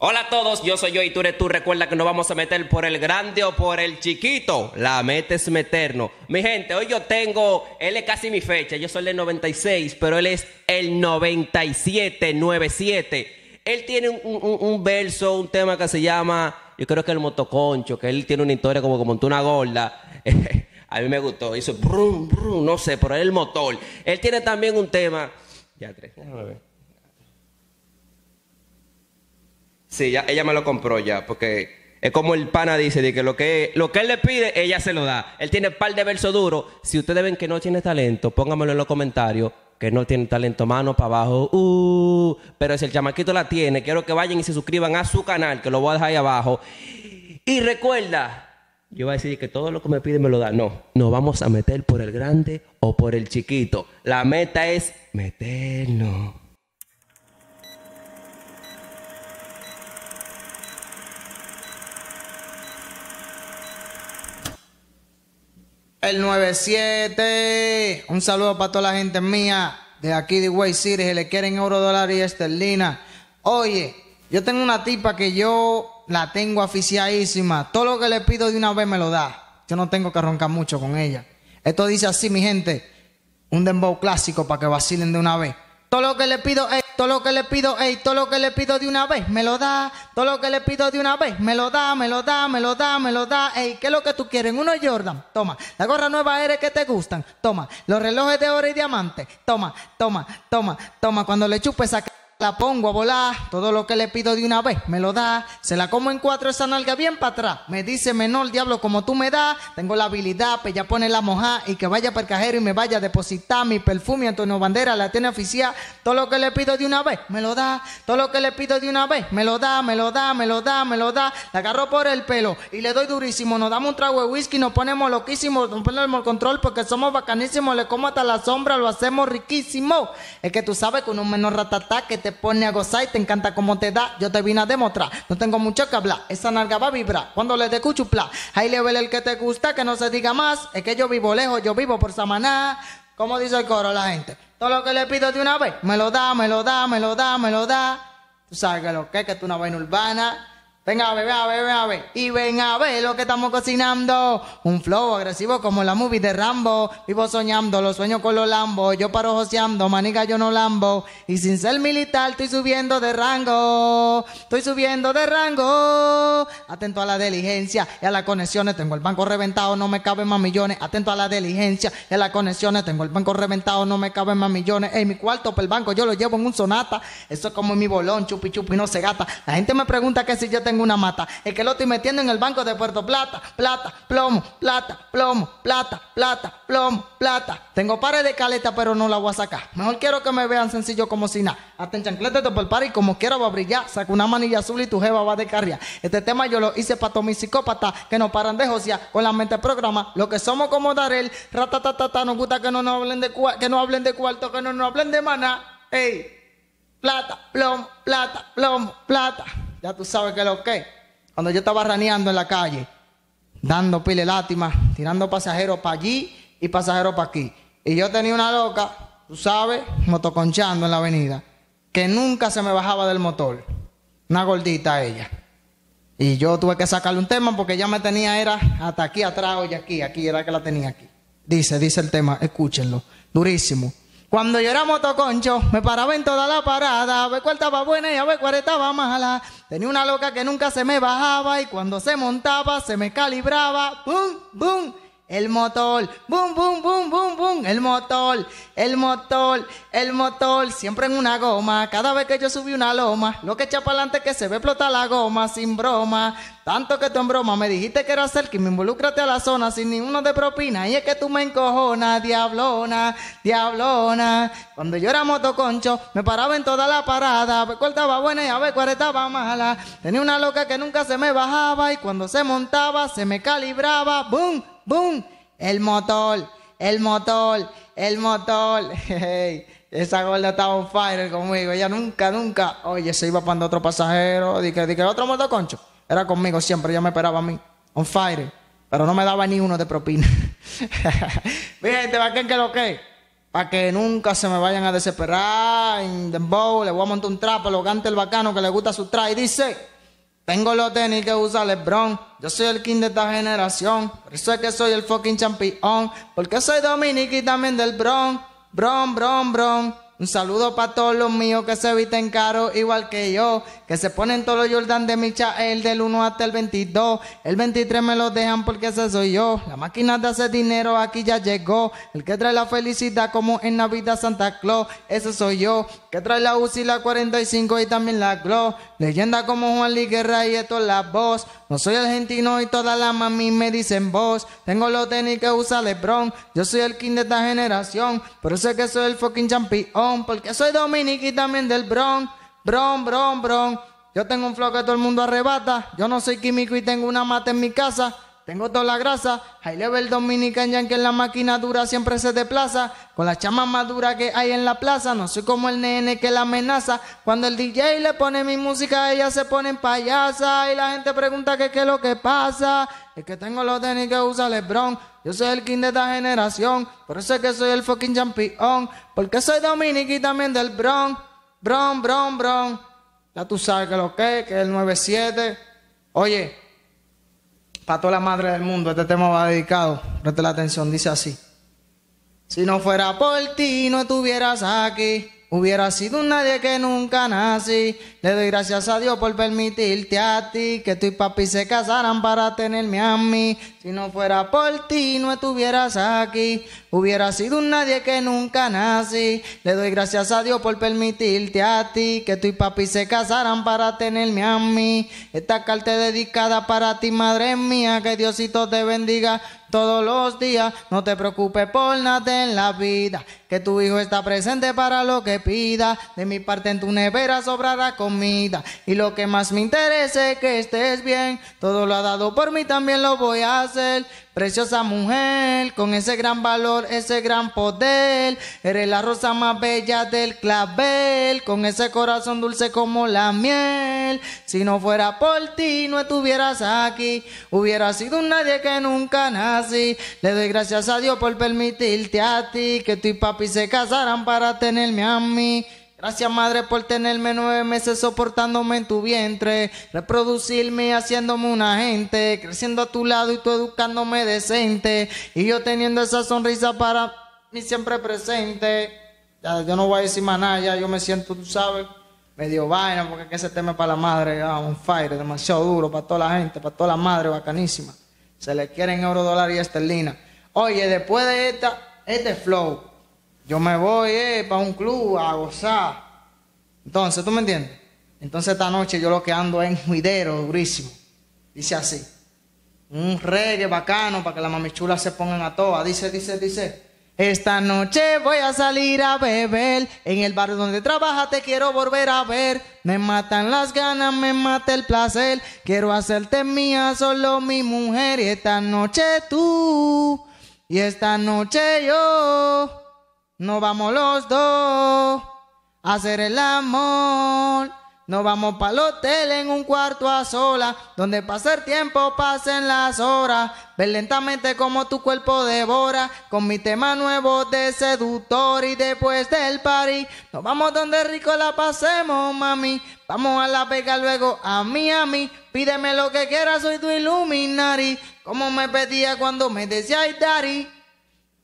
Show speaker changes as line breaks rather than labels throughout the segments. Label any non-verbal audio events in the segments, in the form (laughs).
Hola a todos, yo soy yo y tú eres tú. Recuerda que nos vamos a meter por el grande o por el chiquito. La metes meternos. Mi gente, hoy yo tengo, él es casi mi fecha, yo soy el 96, pero él es el 9797. Él tiene un, verso, un tema que se llama, yo creo que el motoconcho, que él tiene una historia como que montó una gorda. (laughs) a mí me gustó, hizo no sé, pero es el motor. Él tiene también un tema, ya tres, déjame ver. Sí, ella, ella me lo compró ya, porque es como el pana dice, de que lo que, lo que él le pide, ella se lo da. Él tiene un par de verso duro. Si ustedes ven que no tiene talento, pónganmelo en los comentarios. Que no tiene talento, mano para abajo. Uh, pero si el chamaquito la tiene, quiero que vayan y se suscriban a su canal, que lo voy a dejar ahí abajo. Y recuerda, yo voy a decir que todo lo que me pide me lo da. No, no vamos a meter por el grande o por el chiquito. La meta es meternos.
El 97. Un saludo para toda la gente mía de aquí de Way City que le quieren euro, dólar y esterlina. Oye, yo tengo una tipa que yo la tengo aficiadísima. Todo lo que le pido de una vez me lo da. Yo no tengo que roncar mucho con ella. Esto dice así, mi gente. Un dembow clásico para que vacilen de una vez. Todo lo que le pido, ey, todo lo que le pido, ey, todo lo que le pido de una vez, me lo da. Todo lo que le pido de una vez, me lo da, me lo da, me lo da, me lo da. Ey, ¿qué es lo que tú quieres? Uno Jordan, toma. La gorra nueva eres que te gustan, toma. Los relojes de oro y diamante, toma, toma, toma, toma. Cuando le chupes a la pongo a volar, todo lo que le pido de una vez me lo da, se la como en cuatro esa nalga bien para atrás, me dice menor diablo como tú me das, tengo la habilidad, pues ya pone la moja y que vaya para cajero y me vaya a depositar mi perfume, Antonio Bandera la tiene oficial, todo lo que le pido de una vez me lo da, todo lo que le pido de una vez me lo da, me lo da, me lo da, me lo da, la agarro por el pelo y le doy durísimo, nos damos un trago de whisky, nos ponemos loquísimos, nos ponemos el control porque somos bacanísimos, le como hasta la sombra, lo hacemos riquísimo, es que tú sabes con un menor ratata que te te pone a gozar y te encanta cómo te da. Yo te vine a demostrar, no tengo mucho que hablar. Esa narga va a vibrar cuando le escucho cuchupla. Ahí le el que te gusta, que no se diga más. Es que yo vivo lejos, yo vivo por Samaná. Como dice el coro la gente, todo lo que le pido de una vez, me lo da, me lo da, me lo da, me lo da. Tú sabes que lo que es, que es una vaina urbana. Ven a ver, ven a ver, ven a ver. Y ven a ver lo que estamos cocinando. Un flow agresivo como la movie de Rambo. Vivo soñando, los sueños con los lambos. Yo paro joseando, maniga yo no lambo. Y sin ser militar, estoy subiendo de rango. Estoy subiendo de rango. Atento a la diligencia y a las conexiones. Tengo el banco reventado, no me caben más millones. Atento a la diligencia y a las conexiones. Tengo el banco reventado, no me caben más millones. En mi cuarto, por el banco, yo lo llevo en un sonata. Eso es como en mi bolón, chupi chupi, no se gata. La gente me pregunta que si yo tengo una mata. Es que lo estoy metiendo en el banco de Puerto Plata, plata, plomo, plata, plomo, plata, plata, plomo, plata. Tengo pares de caleta, pero no la voy a sacar. Mejor quiero que me vean sencillo como si nada. Hasta en chanclete el par y como quiero va a brillar. Saco una manilla azul y tu jeva va de carrera. Este tema yo lo hice para todos mis psicópatas que no paran de josear con la mente programa. Lo que somos como Darel, ratatatata, nos gusta que no nos hablen de que no hablen de cuarto, que no nos hablen de maná. Ey, plata, plomo, plata, plomo, plata. Ya tú sabes que lo que. Cuando yo estaba raneando en la calle, dando pile látima, tirando pasajeros para allí y pasajeros para aquí. Y yo tenía una loca, tú sabes, motoconchando en la avenida, que nunca se me bajaba del motor. Una gordita ella. Y yo tuve que sacarle un tema porque ella me tenía, era hasta aquí atrás, y aquí, aquí, era que la tenía aquí. Dice, dice el tema, escúchenlo, durísimo. Cuando yo era motoconcho, me paraba en toda la parada, a ver cuál estaba buena y a ver cuál estaba mala. Tenía una loca que nunca se me bajaba y cuando se montaba se me calibraba. ¡Bum! ¡Bum! el motor, boom, boom, boom, boom, boom, el motor, el motor, el motor, siempre en una goma, cada vez que yo subí una loma, lo que echa para adelante que se ve explotar la goma, sin broma, tanto que tú en broma me dijiste que era cerca y me involucraste a la zona sin ninguno de propina, y es que tú me encojonas, diablona, diablona, cuando yo era motoconcho, me paraba en toda la parada, a ver cuál estaba buena y a ver cuál estaba mala, tenía una loca que nunca se me bajaba y cuando se montaba, se me calibraba, boom, ¡Bum! El motor, el motor, el motor. (laughs) Hey, esa gorda estaba on fire conmigo. Ella nunca, nunca. Oye, se iba para otro pasajero. Dije, dije, otro motor concho. Era conmigo siempre, ella me esperaba a mí. On fire. Pero no me daba ni uno de propina. Fíjate, va que lo que para que nunca se me vayan a desesperar. En Bowl. le voy a montar un trapo lo cante el bacano que le gusta su tra. Y dice. Tengo los tenis que usa LeBron. Yo soy el king de esta generación. Por eso es que soy el fucking champion. Porque soy Dominique y también del Bron. Bron, Bron, Bron. Un saludo para todos los míos que se visten caro igual que yo, que se ponen todos los Jordan de el del 1 hasta el 22. El 23 me lo dejan porque ese soy yo. La máquina de hacer dinero aquí ya llegó. El que trae la felicidad como en Navidad Santa Claus, ese soy yo. que trae la UCI, la 45 y también la Glow. Leyenda como Juan Liguerra y esto es la voz. No soy argentino y todas las mami me dicen voz. Tengo los tenis que usa LeBron. Yo soy el king de esta generación, Pero sé que soy el fucking champion porque soy dominic y también del bron, bron, bron, bron. Yo tengo un flow que todo el mundo arrebata, yo no soy químico y tengo una mata en mi casa. Tengo toda la grasa, high level dominican ya que en la máquina dura siempre se desplaza. Con las chamas más que hay en la plaza, no soy como el nene que la amenaza. Cuando el DJ le pone mi música, ella se pone en payasa. Y la gente pregunta que qué es lo que pasa. Es que tengo los tenis que usa Lebron. Yo soy el king de esta generación. Por eso es que soy el fucking champion. Porque soy dominic y también del Bron. Bron, Bron, Bron. Ya tú sabes que lo que es, que es el 9-7 Oye para toda la madre del mundo, este tema va dedicado. Preste la atención, dice así. Si no fuera por ti, no estuvieras aquí. Hubiera sido un nadie que nunca nací. Le doy gracias a Dios por permitirte a ti que tú y papi se casaran para tenerme a mí. Si no fuera por ti, no estuvieras aquí. Hubiera sido un nadie que nunca nací. Le doy gracias a Dios por permitirte a ti que tú y papi se casaran para tenerme a mí. Esta carta es dedicada para ti, madre mía. Que Diosito te bendiga todos los días. No te preocupes por nada en la vida. Que tu hijo está presente para lo que pida. De mi parte en tu nevera sobrará y lo que más me interesa es que estés bien. Todo lo ha dado por mí, también lo voy a hacer. Preciosa mujer, con ese gran valor, ese gran poder. Eres la rosa más bella del clavel, con ese corazón dulce como la miel. Si no fuera por ti, no estuvieras aquí. Hubiera sido un nadie que nunca nací. Le doy gracias a Dios por permitirte a ti que tu y papi se casaran para tenerme a mí. Gracias madre por tenerme nueve meses soportándome en tu vientre, reproducirme haciéndome una gente, creciendo a tu lado y tú educándome decente, y yo teniendo esa sonrisa para mí siempre presente. yo no voy a decir más nada, ya yo me siento, tú sabes, medio vaina, porque ese tema es para la madre, ah, un fire, demasiado duro para toda la gente, para toda la madre, bacanísima. Se le quieren euro, dólar y esterlina. Oye, después de esta, este flow. Yo me voy eh, para un club a gozar. Entonces, ¿tú me entiendes? Entonces esta noche yo lo que ando es en juidero durísimo. Dice así. Un reggae bacano para que las mamichulas se pongan a toa. Dice, dice, dice. Esta noche voy a salir a beber. En el barrio donde trabaja te quiero volver a ver. Me matan las ganas, me mata el placer. Quiero hacerte mía, solo mi mujer. Y esta noche tú. Y esta noche yo. Nos vamos los dos a hacer el amor. No vamos para el hotel en un cuarto a sola, donde pasar tiempo pasen las horas. Ver lentamente como tu cuerpo devora, con mi tema nuevo de seductor y después del party. Nos vamos donde rico la pasemos, mami. Vamos a la pega luego a Miami. Pídeme lo que quieras, soy tu iluminari. Como me pedía cuando me decía daddy.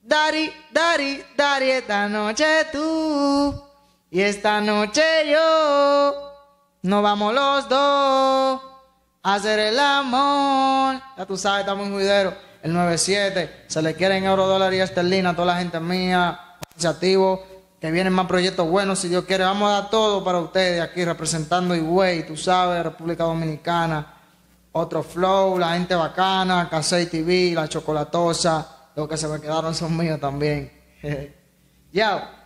Dari, Dari, Dari, esta noche tú y esta noche yo. Nos vamos los dos a hacer el amor. Ya tú sabes, estamos en Juidero. El 97. Se le quieren euro, dólar y esterlina a toda la gente mía. Iniciativo. Que vienen más proyectos buenos, si Dios quiere. Vamos a dar todo para ustedes aquí, representando Higüey, tú sabes, República Dominicana. Otro Flow, la gente bacana, Casey TV, La Chocolatosa. Los que se me quedaron son míos también. (laughs) ya,